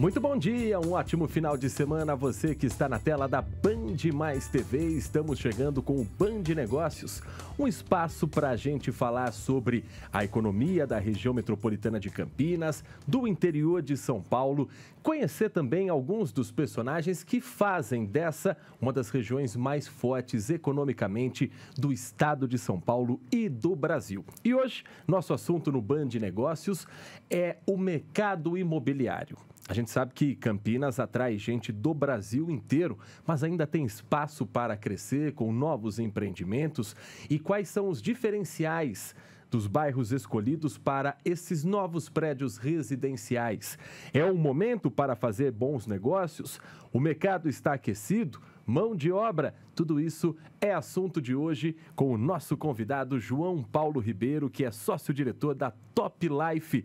Muito bom dia, um ótimo final de semana a você que está na tela da Band Mais TV. Estamos chegando com o Band Negócios, um espaço para a gente falar sobre a economia da região metropolitana de Campinas, do interior de São Paulo, conhecer também alguns dos personagens que fazem dessa uma das regiões mais fortes economicamente do estado de São Paulo e do Brasil. E hoje, nosso assunto no Band Negócios é o mercado imobiliário. A gente sabe que Campinas atrai gente do Brasil inteiro, mas ainda tem espaço para crescer com novos empreendimentos. E quais são os diferenciais dos bairros escolhidos para esses novos prédios residenciais? É um momento para fazer bons negócios? O mercado está aquecido? mão de obra. Tudo isso é assunto de hoje com o nosso convidado João Paulo Ribeiro, que é sócio-diretor da Top Life.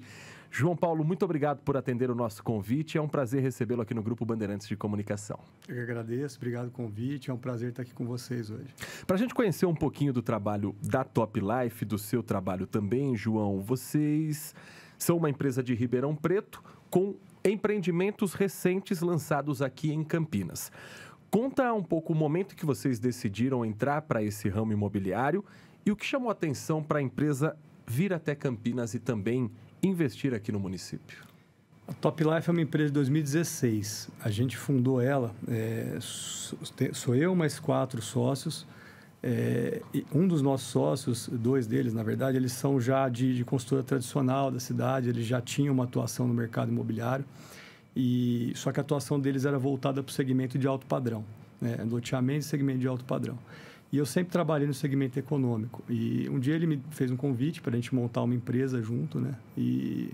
João Paulo, muito obrigado por atender o nosso convite. É um prazer recebê-lo aqui no Grupo Bandeirantes de Comunicação. Eu que agradeço, obrigado pelo convite. É um prazer estar aqui com vocês hoje. Para a gente conhecer um pouquinho do trabalho da Top Life, do seu trabalho também, João, vocês são uma empresa de Ribeirão Preto com empreendimentos recentes lançados aqui em Campinas. Conta um pouco o momento que vocês decidiram entrar para esse ramo imobiliário e o que chamou a atenção para a empresa vir até Campinas e também investir aqui no município. A Top Life é uma empresa de 2016. A gente fundou ela, é, sou eu mais quatro sócios. É, um dos nossos sócios, dois deles, na verdade, eles são já de, de consultora tradicional da cidade, eles já tinham uma atuação no mercado imobiliário. E só que a atuação deles era voltada para o segmento de alto padrão, né? loteamento e segmento de alto padrão. E eu sempre trabalhei no segmento econômico. E um dia ele me fez um convite para a gente montar uma empresa junto, né? E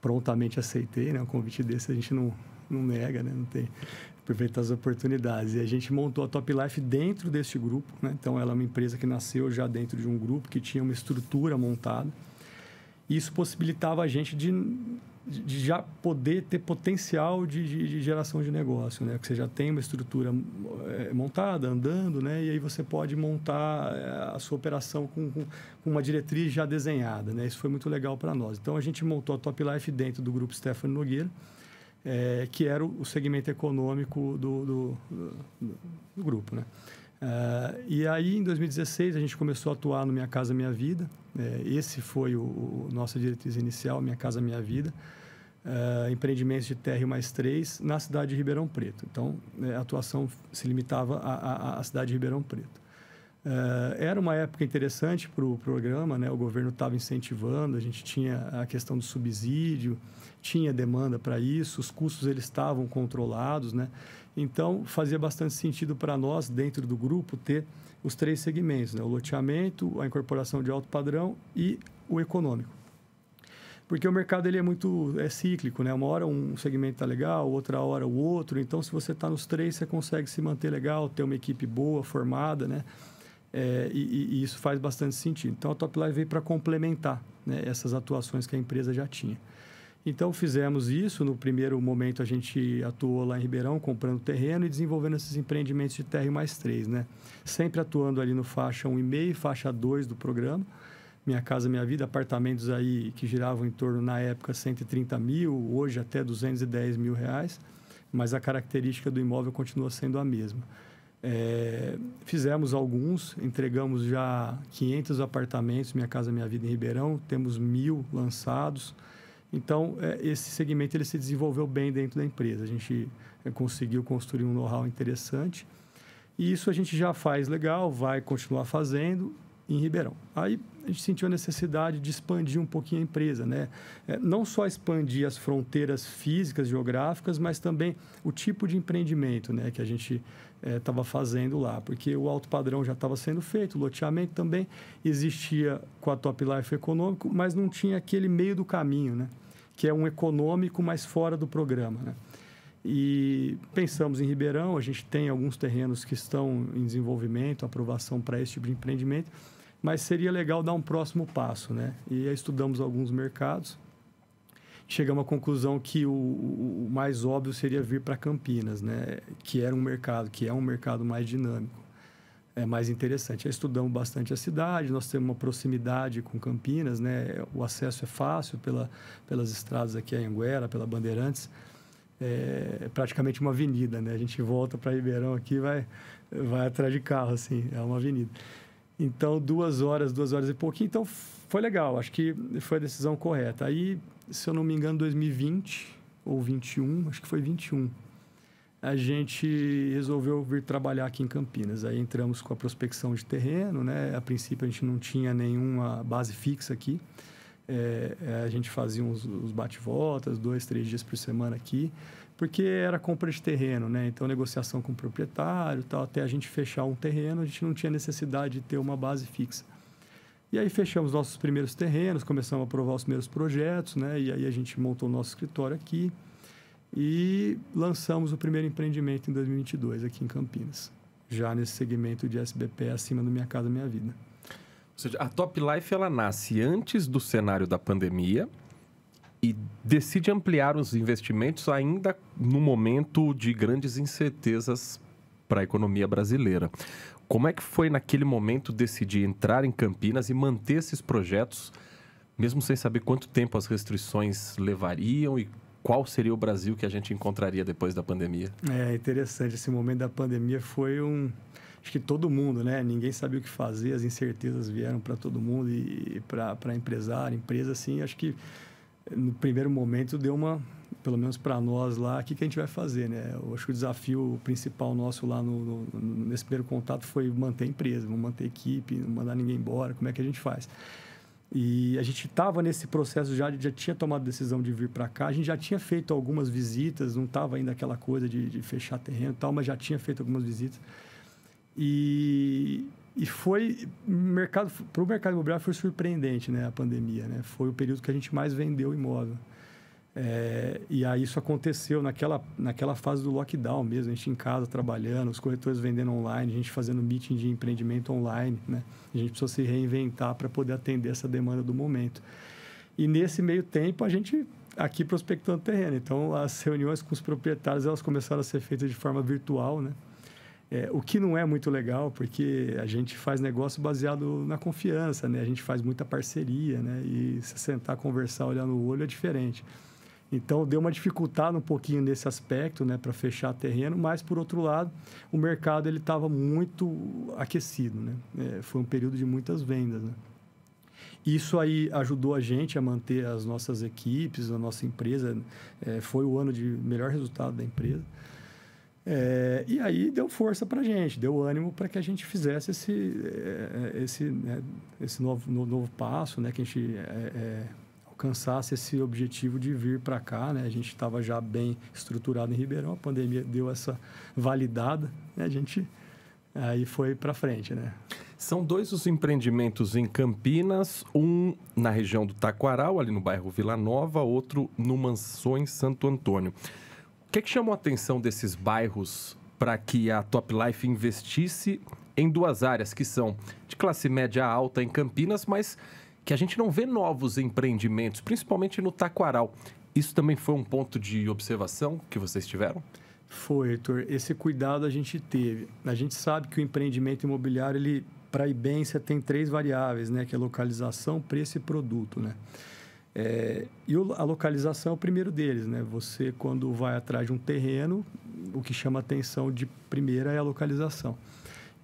prontamente aceitei, né? Um convite desse a gente não, não nega, né? Não tem aproveitar as oportunidades. E a gente montou a Top Life dentro desse grupo, né? Então ela é uma empresa que nasceu já dentro de um grupo que tinha uma estrutura montada. E isso possibilitava a gente de de já poder ter potencial de, de, de, geração de negócio, né? Que você já tem uma estrutura é, montada, andando, né? E aí você pode montar é, a sua operação com, com uma diretriz já desenhada, né? Isso foi muito legal para nós. Então, a gente montou a Top Life dentro do grupo Stefano Nogueira, é, que era o segmento econômico do, do, do, do grupo, né? Uh, e aí, em 2016, a gente começou a atuar no Minha Casa Minha Vida. É, esse foi o, o, nossa diretriz inicial, Minha Casa Minha Vida. Uh, empreendimentos de terra mais três na cidade de Ribeirão Preto. Então, é, a atuação se limitava à cidade de Ribeirão Preto. Uh, era uma época interessante para o programa, né? o governo estava incentivando, a gente tinha a questão do subsídio, tinha demanda para isso, os custos eles estavam controlados. Né? Então, fazia bastante sentido para nós, dentro do grupo, ter os três segmentos, né? o loteamento, a incorporação de alto padrão e o econômico. Porque o mercado ele é muito é cíclico, né? Uma hora um segmento está legal, outra hora o outro. Então, se você está nos três, você consegue se manter legal, ter uma equipe boa, formada, né? É, e, e, isso faz bastante sentido. Então, a Top Live veio para complementar né, essas atuações que a empresa já tinha. Então, fizemos isso. No primeiro momento, a gente atuou lá em Ribeirão, comprando terreno e desenvolvendo esses empreendimentos de e mais três né? Sempre atuando ali no faixa 1,5 e faixa 2 do programa. Minha Casa Minha Vida, apartamentos aí que giravam em torno, na época, 130 mil, hoje até 210 mil reais, mas a característica do imóvel continua sendo a mesma. É, fizemos alguns, entregamos já 500 apartamentos, Minha Casa Minha Vida em Ribeirão, temos mil lançados. Então, é, esse segmento ele se desenvolveu bem dentro da empresa. A gente é, conseguiu construir um know-how interessante. E isso a gente já faz legal, vai continuar fazendo em Ribeirão. Aí a gente sentiu a necessidade de expandir um pouquinho a empresa, né? É, não só expandir as fronteiras físicas, geográficas, mas também o tipo de empreendimento, né? Que a gente estava eh, é, fazendo lá, porque o alto padrão já estava sendo feito, o loteamento também existia com a Top Life econômico, mas não tinha aquele meio do caminho, né? que é um econômico, mas fora do programa. Né? E pensamos em Ribeirão, a gente tem alguns terrenos que estão em desenvolvimento, aprovação para esse tipo de empreendimento, mas seria legal dar um próximo passo. Né? E aí estudamos alguns mercados, chegamos à conclusão que o, o mais óbvio seria vir para Campinas, né? que era um mercado, que é um mercado mais dinâmico, é mais interessante. Aí estudamos bastante a cidade, nós temos uma proximidade com Campinas, né? o acesso é fácil pela, pelas estradas aqui a Anguera, pela Bandeirantes, é praticamente uma avenida, né? A gente volta para Ribeirão aqui, vai, vai atrás de carro, assim, é uma avenida. Então, duas horas, duas horas e pouquinho, então foi legal, acho que foi a decisão correta. Aí se eu não me engano, 2020 ou 21, acho que foi 21, a gente resolveu vir trabalhar aqui em Campinas. Aí entramos com a prospecção de terreno, né? A princípio a gente não tinha nenhuma base fixa aqui. É, é a gente fazia uns, uns bate-voltas, dois, três dias por semana aqui, porque era compra de terreno, né? Então, negociação com o proprietário tal, até a gente fechar um terreno, a gente não tinha necessidade de ter uma base fixa. E aí fechamos nossos primeiros terrenos, começamos a aprovar os primeiros projetos, né? E aí a gente montou o nosso escritório aqui e lançamos o primeiro empreendimento em 2022 aqui em Campinas, já nesse segmento de SBP acima do Minha Casa Minha Vida. Ou seja, a Top Life ela nasce antes do cenário da pandemia e decide ampliar os investimentos ainda no momento de grandes incertezas para a economia brasileira. Como é que foi naquele momento decidir entrar em Campinas e manter esses projetos, mesmo sem saber quanto tempo as restrições levariam e qual seria o Brasil que a gente encontraria depois da pandemia? É interessante. Esse momento da pandemia foi um. Acho que todo mundo, né? Ninguém sabia o que fazer, as incertezas vieram para todo mundo e, para para empresário, empresa, assim. Acho que no primeiro momento deu uma, pelo menos para nós lá, o que, que a gente vai fazer, né? Eu acho que o desafio principal nosso lá no, no, nesse primeiro contato foi manter a empresa, manter a equipe, não mandar ninguém embora, como é que a gente faz? E a gente estava nesse processo já, já tinha tomado a decisão de vir para cá, a gente já tinha feito algumas visitas, não estava ainda aquela coisa de, de fechar terreno e tal, mas já tinha feito algumas visitas. E e foi mercado para o mercado imobiliário foi surpreendente, né? A pandemia, né? Foi o período que a gente mais vendeu imóvel. É, e aí isso aconteceu naquela, naquela fase do lockdown mesmo, a gente em casa trabalhando, os corretores vendendo online, a gente fazendo meeting de empreendimento online, né? A gente precisou se reinventar para poder atender essa demanda do momento. E nesse meio tempo a gente aqui prospectando terreno. Então as reuniões com os proprietários elas começaram a ser feitas de forma virtual, né? É, o que não é muito legal, porque a gente faz negócio baseado na confiança, né? A gente faz muita parceria, né? E se sentar, conversar, olhar no olho é diferente. Então, deu uma dificuldade um pouquinho nesse aspecto, né? Para fechar terreno, mas, por outro lado, o mercado ele estava muito aquecido, né? É, foi um período de muitas vendas, né? Isso aí ajudou a gente a manter as nossas equipes, a nossa empresa. É, foi o ano de melhor resultado da empresa. É, e aí deu força para a gente, deu ânimo para que a gente fizesse esse, é, é, esse, né, esse novo, novo passo, né, que a gente é, é, alcançasse esse objetivo de vir para cá. Né? A gente estava já bem estruturado em Ribeirão, a pandemia deu essa validada, né? a gente aí foi para frente. Né? São dois os empreendimentos em Campinas, um na região do Taquaral, ali no bairro Vila Nova, outro no Mansões Santo Antônio que, é que chamou a atenção desses bairros para que a Top Life investisse em duas áreas que são de classe média alta em Campinas, mas que a gente não vê novos empreendimentos, principalmente no Taquaral. Isso também foi um ponto de observação que vocês tiveram? Foi, Heitor. Esse cuidado a gente teve. A gente sabe que o empreendimento imobiliário, ele para a IBEM, tem três variáveis, né? Que é localização, preço e produto, né? É, e a localização é o primeiro deles, né? Você, quando vai atrás de um terreno, o que chama atenção de primeira é a localização.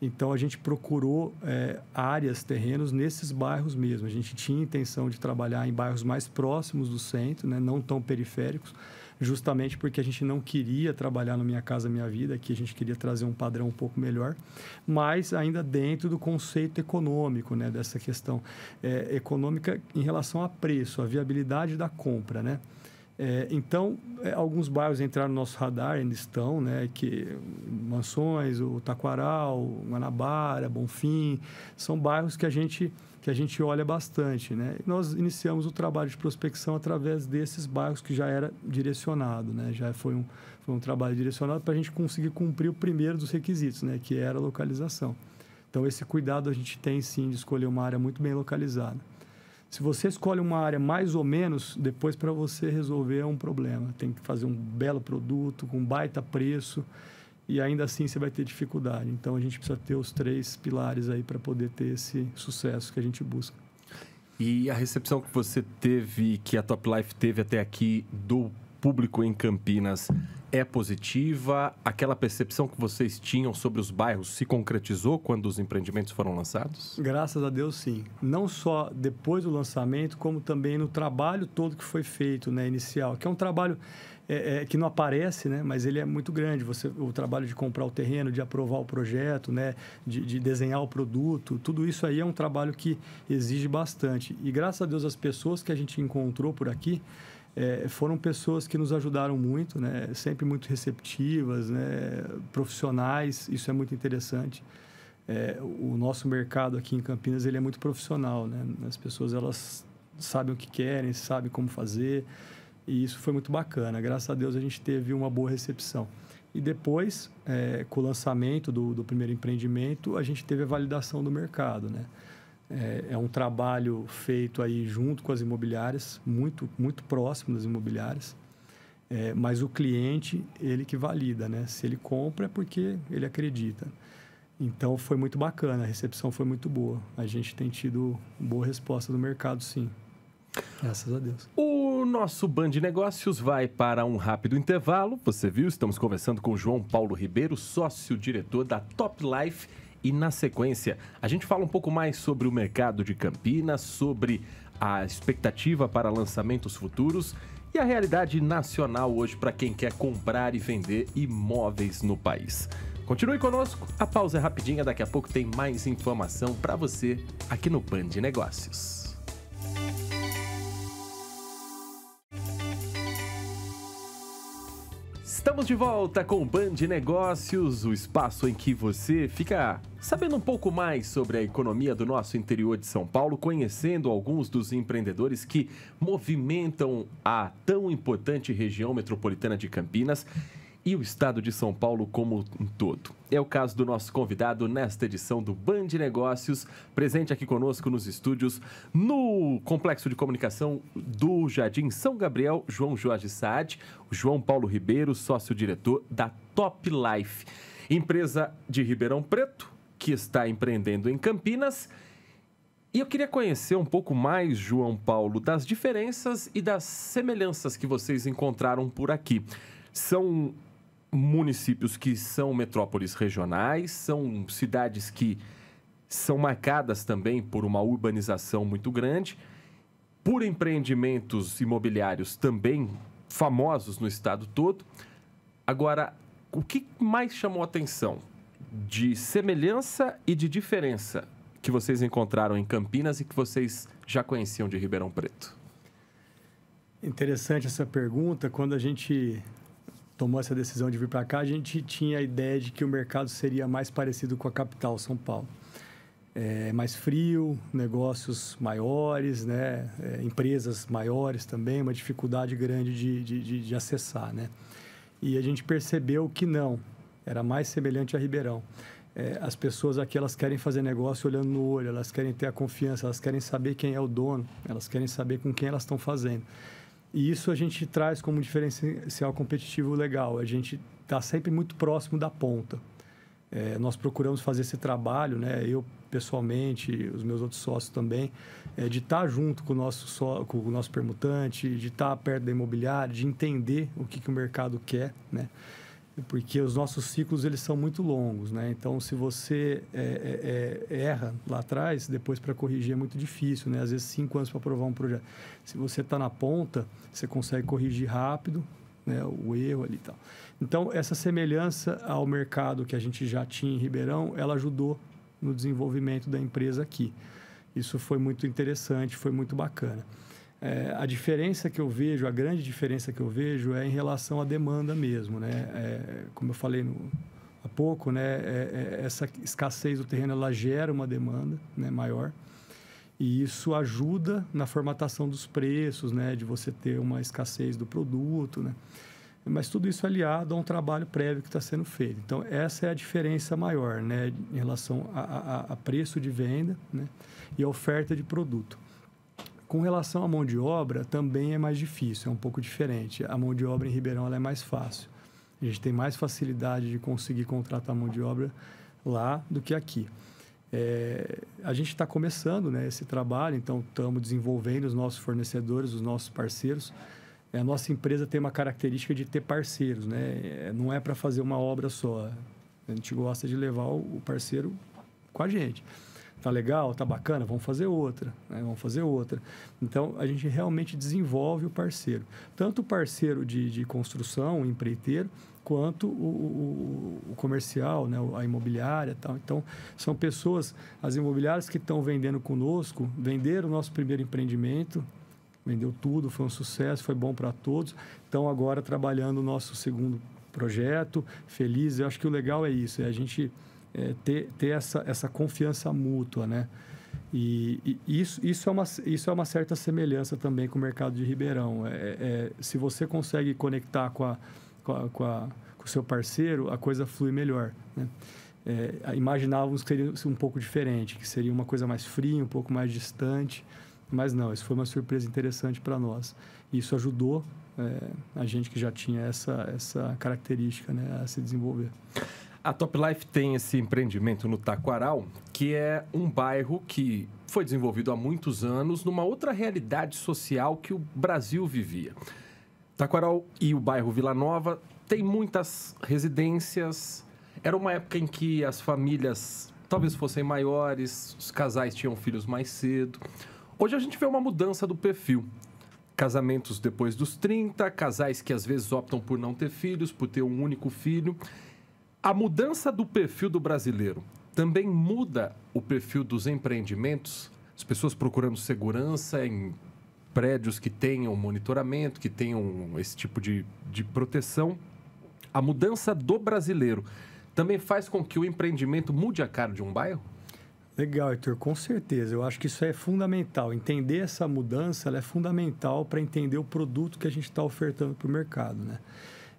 Então, a gente procurou é, áreas, terrenos nesses bairros mesmo. A gente tinha intenção de trabalhar em bairros mais próximos do centro, né? não tão periféricos, justamente porque a gente não queria trabalhar no Minha Casa Minha Vida, que a gente queria trazer um padrão um pouco melhor, mas ainda dentro do conceito econômico, né, dessa questão é, econômica em relação a preço, a viabilidade da compra, né? É, então, é, alguns bairros entraram no nosso radar, ainda estão, né? Que Mansões, o Taquaral, Guanabara, Bonfim, são bairros que a gente que a gente olha bastante. Né? nós iniciamos o trabalho de prospecção através desses bairros que já era direcionado, né? já foi um, foi um trabalho direcionado para a gente conseguir cumprir o primeiro dos requisitos, né? que era a localização. Então, esse cuidado a gente tem sim de escolher uma área muito bem localizada. Se você escolhe uma área mais ou menos, depois para você resolver é um problema. Tem que fazer um belo produto, com baita preço e ainda assim você vai ter dificuldade. Então a gente precisa ter os três pilares aí para poder ter esse sucesso que a gente busca. E a recepção que você teve, que a Top Life teve até aqui do público em Campinas é positiva? Aquela percepção que vocês tinham sobre os bairros se concretizou quando os empreendimentos foram lançados? Graças a Deus, sim. Não só depois do lançamento, como também no trabalho todo que foi feito, né, inicial, que é um trabalho é, é, que não aparece, né? mas ele é muito grande. Você, o trabalho de comprar o terreno, de aprovar o projeto, né? de, de desenhar o produto, tudo isso aí é um trabalho que exige bastante. E graças a Deus as pessoas que a gente encontrou por aqui é, foram pessoas que nos ajudaram muito, né? sempre muito receptivas, né? profissionais, isso é muito interessante. É, o nosso mercado aqui em Campinas ele é muito profissional, né? as pessoas elas sabem o que querem, sabem como fazer, e isso foi muito bacana. Graças a Deus a gente teve uma boa recepção. E depois, é, com o lançamento do, do, primeiro empreendimento, a gente teve a validação do mercado, né? É, é, um trabalho feito aí junto com as imobiliárias, muito, muito próximo das imobiliárias. É, mas o cliente, ele que valida, né? Se ele compra é porque ele acredita. Então, foi muito bacana, a recepção foi muito boa. A gente tem tido boa resposta do mercado, sim. Graças a Deus. O nosso Band Negócios vai para um rápido intervalo. Você viu, estamos conversando com João Paulo Ribeiro, sócio-diretor da Top Life. E na sequência, a gente fala um pouco mais sobre o mercado de Campinas, sobre a expectativa para lançamentos futuros e a realidade nacional hoje para quem quer comprar e vender imóveis no país. Continue conosco, a pausa é rapidinha, daqui a pouco tem mais informação para você aqui no Band Negócios. Estamos de volta com o Band Negócios, o espaço em que você fica sabendo um pouco mais sobre a economia do nosso interior de São Paulo, conhecendo alguns dos empreendedores que movimentam a tão importante região metropolitana de Campinas e o estado de São Paulo como um todo. É o caso do nosso convidado nesta edição do Band Negócios, presente aqui conosco nos estúdios no Complexo de Comunicação do Jardim São Gabriel, João Jorge Saad, João Paulo Ribeiro, sócio-diretor da Top Life, empresa de Ribeirão Preto que está empreendendo em Campinas. E eu queria conhecer um pouco mais, João Paulo, das diferenças e das semelhanças que vocês encontraram por aqui. São municípios que são metrópoles regionais, são cidades que são marcadas também por uma urbanização muito grande, por empreendimentos imobiliários também famosos no estado todo. Agora, o que mais chamou atenção de semelhança e de diferença que vocês encontraram em Campinas e que vocês já conheciam de Ribeirão Preto? Interessante essa pergunta. Quando a gente tomou essa decisão de vir para cá, a gente tinha a ideia de que o mercado seria mais parecido com a capital, São Paulo. É, mais frio, negócios maiores, né? É, empresas maiores também, uma dificuldade grande de, de, de, de acessar. Né? E a gente percebeu que não, era mais semelhante a Ribeirão. É, as pessoas aqui elas querem fazer negócio olhando no olho, elas querem ter a confiança, elas querem saber quem é o dono, elas querem saber com quem elas estão fazendo. E isso a gente traz como diferencial competitivo legal. A gente está sempre muito próximo da ponta. É, nós procuramos fazer esse trabalho, né? eu pessoalmente, os meus outros sócios também, é, de estar tá junto com o, nosso só, com o nosso permutante, de estar tá perto da imobiliária, de entender o que, que o mercado quer. Né? porque os nossos ciclos eles são muito longos, né? Então, se você é, é, é erra lá atrás, depois para corrigir é muito difícil, né? Às vezes cinco anos para aprovar um projeto. Se você está na ponta, você consegue corrigir rápido, né? O erro ali tal. Então, essa semelhança ao mercado que a gente já tinha em Ribeirão, ela ajudou no desenvolvimento da empresa aqui. Isso foi muito interessante, foi muito bacana. É, a diferença que eu vejo, a grande diferença que eu vejo é em relação à demanda mesmo, né? É, como eu falei no, há pouco, né? É, é, essa escassez do terreno ela gera uma demanda né, maior e isso ajuda na formatação dos preços, né? De você ter uma escassez do produto, né? Mas tudo isso é aliado a um trabalho prévio que está sendo feito. Então, essa é a diferença maior, né? Em relação a, a, a preço de venda né? e a oferta de produto. Com relação à mão de obra, também é mais difícil, é um pouco diferente. A mão de obra em Ribeirão é mais fácil. A gente tem mais facilidade de conseguir contratar mão de obra lá do que aqui. É, a gente está começando né, esse trabalho, então estamos desenvolvendo os nossos fornecedores, os nossos parceiros. É, a nossa empresa tem uma característica de ter parceiros, né? É, não é para fazer uma obra só. A gente gosta de levar o parceiro com a gente tá legal, tá bacana, vamos fazer outra, né? vamos fazer outra. Então, a gente realmente desenvolve o parceiro. Tanto o parceiro de, de construção, o empreiteiro, quanto o, o, o, comercial, né? a imobiliária tal. Então, são pessoas, as imobiliárias que estão vendendo conosco, venderam o nosso primeiro empreendimento, vendeu tudo, foi um sucesso, foi bom para todos. Estão agora trabalhando o nosso segundo projeto, feliz. Eu acho que o legal é isso, é a gente é, ter, ter essa, essa confiança mútua, né? E, e, isso, isso, é uma, isso é uma certa semelhança também com o mercado de Ribeirão. É, é se você consegue conectar com, a, com, a, com, a, com, o seu parceiro, a coisa flui melhor. Né? É, imaginávamos que seria um pouco diferente, que seria uma coisa mais fria, um pouco mais distante, mas não, isso foi uma surpresa interessante para nós. Isso ajudou é, a gente que já tinha essa, essa característica né, a se desenvolver. A Top Life tem esse empreendimento no Taquaral, que é um bairro que foi desenvolvido há muitos anos numa outra realidade social que o Brasil vivia. Taquaral e o bairro Vila Nova têm muitas residências. Era uma época em que as famílias talvez fossem maiores, os casais tinham filhos mais cedo. Hoje a gente vê uma mudança do perfil. Casamentos depois dos 30, casais que às vezes optam por não ter filhos, por ter um único filho. A mudança do perfil do brasileiro também muda o perfil dos empreendimentos? As pessoas procurando segurança em prédios que tenham monitoramento, que tenham esse tipo de, de proteção. A mudança do brasileiro também faz com que o empreendimento mude a cara de um bairro? Legal, Heitor, com certeza. Eu acho que isso é fundamental. Entender essa mudança é fundamental para entender o produto que a gente está ofertando para o mercado. Né?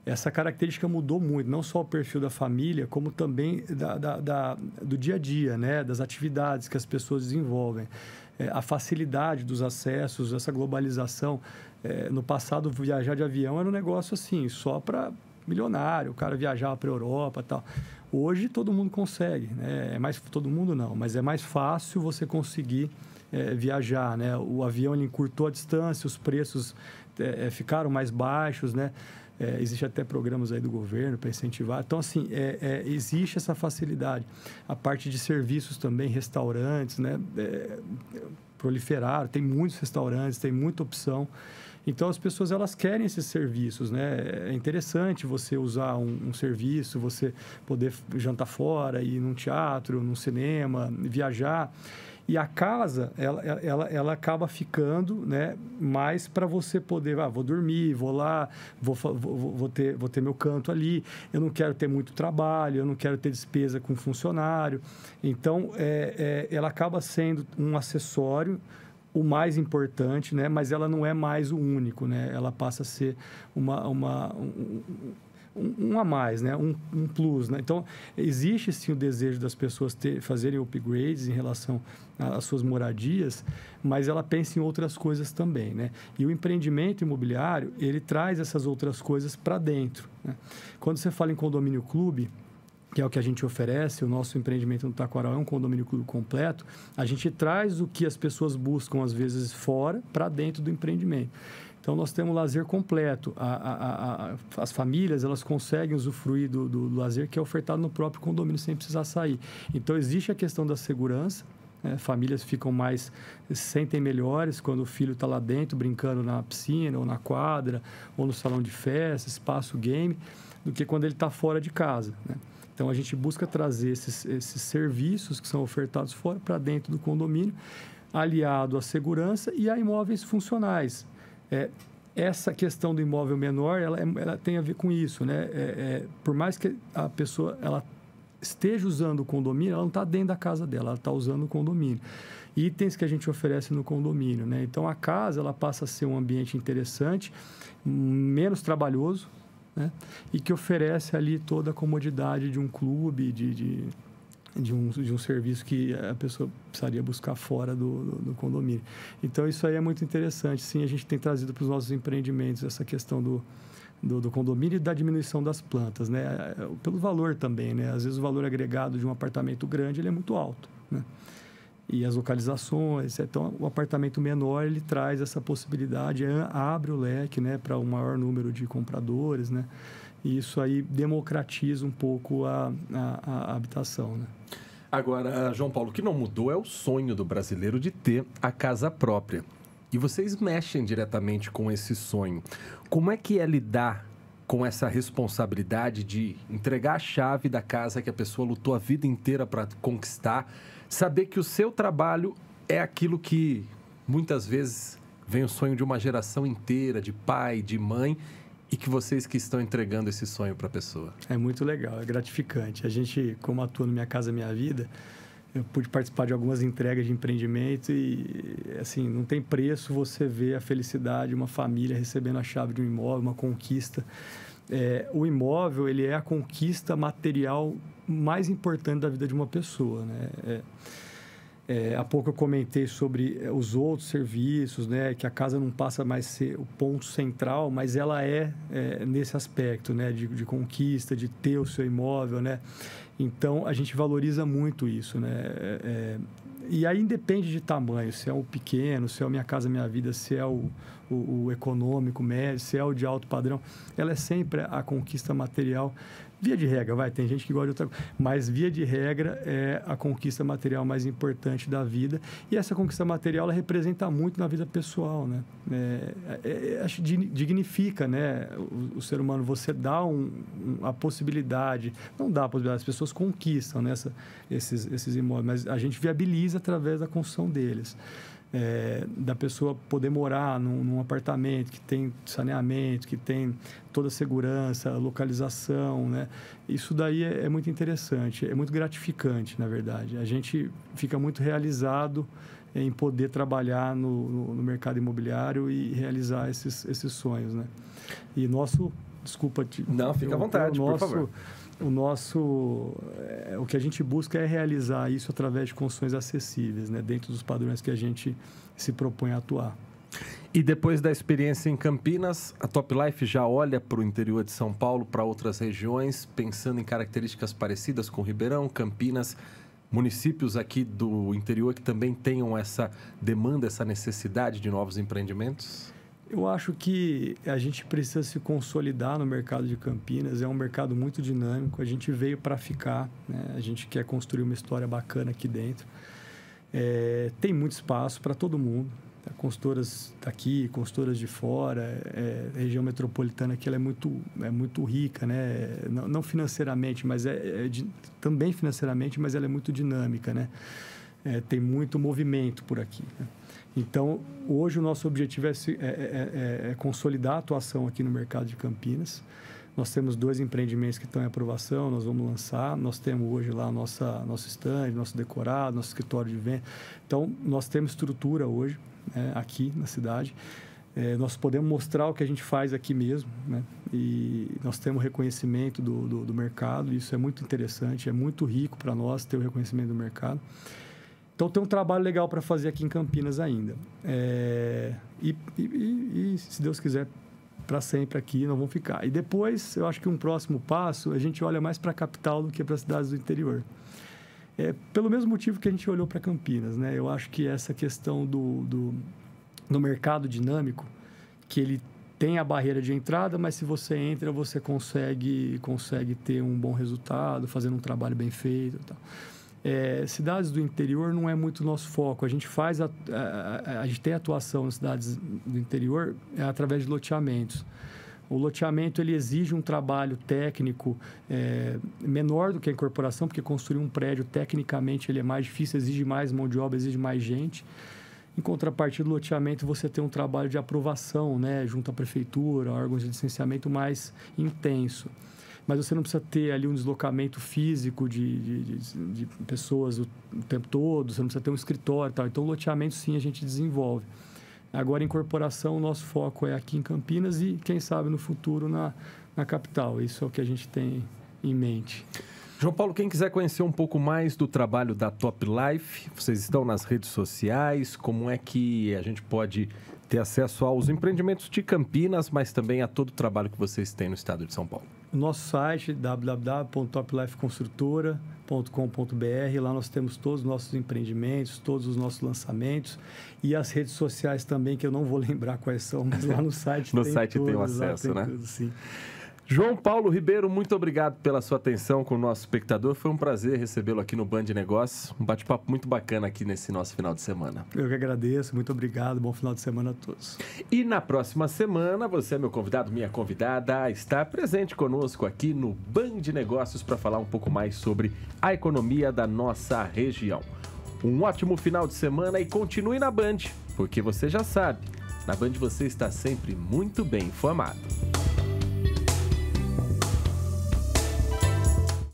essa característica mudou muito, não só o perfil da família, como também da, da, da, do dia a dia, né? das atividades que as pessoas desenvolvem. É, a facilidade dos acessos, essa globalização. É, no passado, viajar de avião era um negócio assim, só para milionário, o cara viajava para a Europa tal. Hoje todo mundo consegue, né? é mais todo mundo não, mas é mais fácil você conseguir é, viajar, né? O avião ele encurtou a distância, os preços é, é ficaram mais baixos, né? É, existe até programas aí do governo para incentivar. Então, assim, é, é, existe essa facilidade. A parte de serviços também, restaurantes, né? É, proliferaram, tem muitos restaurantes, tem muita opção. Então as pessoas elas querem esses serviços, né? É interessante você usar um, um, serviço, você poder jantar fora, ir num teatro, num cinema, viajar. E a casa, ela, ela, ela acaba ficando né, mais para você poder, ah, vou dormir, vou lá, vou, vou, vou, ter, vou ter meu canto ali, eu não quero ter muito trabalho, eu não quero ter despesa com funcionário. Então, é, é ela acaba sendo um acessório o mais importante, né? mas ela não é mais o único, né? ela passa a ser uma, uma, um, um, um a mais, né? Um, um, plus. Né? Então, existe sim o desejo das pessoas ter, fazerem upgrades em relação às suas moradias, mas ela pensa em outras coisas também. Né? E o empreendimento imobiliário, ele traz essas outras coisas para dentro. Né? Quando você fala em condomínio clube, que é o que a gente oferece, o nosso empreendimento no Taquaral é um condomínio clube completo, a gente traz o que as pessoas buscam, às vezes, fora, para dentro do empreendimento. Então, nós temos lazer completo. A, a, a, as famílias, elas conseguem usufruir do, do, do lazer que é ofertado no próprio condomínio sem precisar sair. Então, existe a questão da segurança, né? famílias ficam mais sentem melhores quando o filho está lá dentro brincando na piscina ou na quadra ou no salão de festa, espaço game, do que quando ele está fora de casa. Né? Então a gente busca trazer esses, esses serviços que são ofertados fora para dentro do condomínio, aliado à segurança e a imóveis funcionais. É, essa questão do imóvel menor, ela, é, ela tem a ver com isso, né? É, é, por mais que a pessoa ela esteja usando o condomínio, ela não está dentro da casa dela, ela está usando o condomínio. Itens que a gente oferece no condomínio, né? Então a casa ela passa a ser um ambiente interessante, menos trabalhoso, né? E que oferece ali toda a comodidade de um clube, de, de de um, de um serviço que a pessoa precisaria buscar fora do, do, do condomínio. Então, isso aí é muito interessante. Sim, a gente tem trazido para os nossos empreendimentos essa questão do, do, do, condomínio e da diminuição das plantas, né? É, é, pelo valor também, né? Às vezes o valor agregado de um apartamento grande ele é muito alto, né? e as localizações. É, então, o apartamento menor ele traz essa possibilidade, é, abre o leque né, para o um maior número de compradores, né? E isso aí democratiza um pouco a, a, a habitação, né? Agora, João Paulo, o que não mudou é o sonho do brasileiro de ter a casa própria. E vocês mexem diretamente com esse sonho. Como é que é lidar com essa responsabilidade de entregar a chave da casa que a pessoa lutou a vida inteira para conquistar saber que o seu trabalho é aquilo que muitas vezes vem o sonho de uma geração inteira, de pai, de mãe, e que vocês que estão entregando esse sonho para a pessoa. É muito legal, é gratificante. A gente, como atua no Minha Casa Minha Vida, eu pude participar de algumas entregas de empreendimento e, assim, não tem preço você ver a felicidade de uma família recebendo a chave de um imóvel, uma conquista é, o imóvel ele é a conquista material mais importante da vida de uma pessoa, né? É, é, há pouco eu comentei sobre é, os outros serviços, né, que a casa não passa mais ser o ponto central, mas ela é, é nesse aspecto, né, de, de, conquista, de ter o seu imóvel, né. Então a gente valoriza muito isso, né. É, é e aí depende de tamanho, se é o pequeno, se é o Minha Casa Minha Vida, se é o, o, o econômico médio, se é o de alto padrão. Ela é sempre a conquista material Via de regra, vai, tem gente que gosta de outra coisa, mas via de regra é a conquista material mais importante da vida. E essa conquista material, ela representa muito na vida pessoal, né? É, é, é, é dignifica, né? O, o, ser humano, você dá um, um, a possibilidade, não dá a possibilidade, as pessoas conquistam né, essa, esses, esses imóveis, mas a gente viabiliza através da construção deles é, da pessoa poder morar num, num, apartamento que tem saneamento, que tem toda a segurança, localização, né? Isso daí é, é muito interessante, é muito gratificante, na verdade. A gente fica muito realizado em poder trabalhar no, no, no mercado imobiliário e realizar esses, esses sonhos, né? E nosso... Desculpa te... Não, fica eu, à vontade, nosso, por favor o nosso é, o que a gente busca é realizar isso através de condições acessíveis, né, dentro dos padrões que a gente se propõe a atuar. E depois da experiência em Campinas, a Top Life já olha para o interior de São Paulo, para outras regiões, pensando em características parecidas com Ribeirão, Campinas, municípios aqui do interior que também tenham essa demanda, essa necessidade de novos empreendimentos? Eu acho que a gente precisa se consolidar no mercado de Campinas. É um mercado muito dinâmico. A gente veio para ficar. Né? A gente quer construir uma história bacana aqui dentro. É, tem muito espaço para todo mundo. Tá? Consultoras daqui, consultoras de fora. É, a região metropolitana aqui é muito, é muito rica, né? não, não financeiramente, mas é, é também financeiramente, mas ela é muito dinâmica. Né? É, tem muito movimento por aqui. Né? Então, hoje o nosso objetivo é é é, é, é, é consolidar a atuação aqui no mercado de Campinas. Nós temos dois empreendimentos que estão em aprovação, nós vamos lançar. Nós temos hoje lá nossa nosso stand, nosso decorado, nosso escritório de venda. Então, nós temos estrutura hoje né, aqui na cidade. É, nós podemos mostrar o que a gente faz aqui mesmo, né? E nós temos reconhecimento do, do, do mercado, isso é muito interessante, é muito rico para nós ter o reconhecimento do mercado. Então tem um trabalho legal para fazer aqui em Campinas ainda. É, e, e, e, se Deus quiser, para sempre aqui não vão ficar. E depois, eu acho que um próximo passo, a gente olha mais para a capital do que para as cidades do interior. É, pelo mesmo motivo que a gente olhou para Campinas, né? Eu acho que essa questão do, do, do mercado dinâmico, que ele tem a barreira de entrada, mas se você entra, você consegue, consegue ter um bom resultado, fazendo um trabalho bem feito e tal. É, cidades do interior não é muito nosso foco. A gente faz a, a, a gente tem atuação nas cidades do interior é, através de loteamentos. O loteamento ele exige um trabalho técnico é, menor do que a incorporação, porque construir um prédio tecnicamente ele é mais difícil, exige mais mão de obra, exige mais gente. Em contrapartida, do loteamento você tem um trabalho de aprovação, né, junto à prefeitura, órgãos de licenciamento mais intenso mas você não precisa ter ali um deslocamento físico de, de, de, de pessoas o, tempo todo, você não precisa ter um escritório e tal. Então, loteamento sim a gente desenvolve. Agora, incorporação, o nosso foco é aqui em Campinas e, quem sabe, no futuro na, na capital. Isso é o que a gente tem em mente. João Paulo, quem quiser conhecer um pouco mais do trabalho da Top Life, vocês estão nas redes sociais, como é que a gente pode ter acesso aos empreendimentos de Campinas, mas também a todo o trabalho que vocês têm no estado de São Paulo? o nosso site www.toplifeconstrutora.com.br. Lá nós temos todos os nossos empreendimentos, todos os nossos lançamentos e as redes sociais também, que eu não vou lembrar quais são, mas lá no site no tem site tem o acesso, né? Tudo, sim. João Paulo Ribeiro, muito obrigado pela sua atenção com o nosso espectador. Foi um prazer recebê-lo aqui no Band Negócios. Um bate-papo muito bacana aqui nesse nosso final de semana. Eu que agradeço, muito obrigado. Bom final de semana a todos. E na próxima semana, você, meu convidado, minha convidada, está presente conosco aqui no Band Negócios para falar um pouco mais sobre a economia da nossa região. Um ótimo final de semana e continue na Band, porque você já sabe, na Band você está sempre muito bem informado.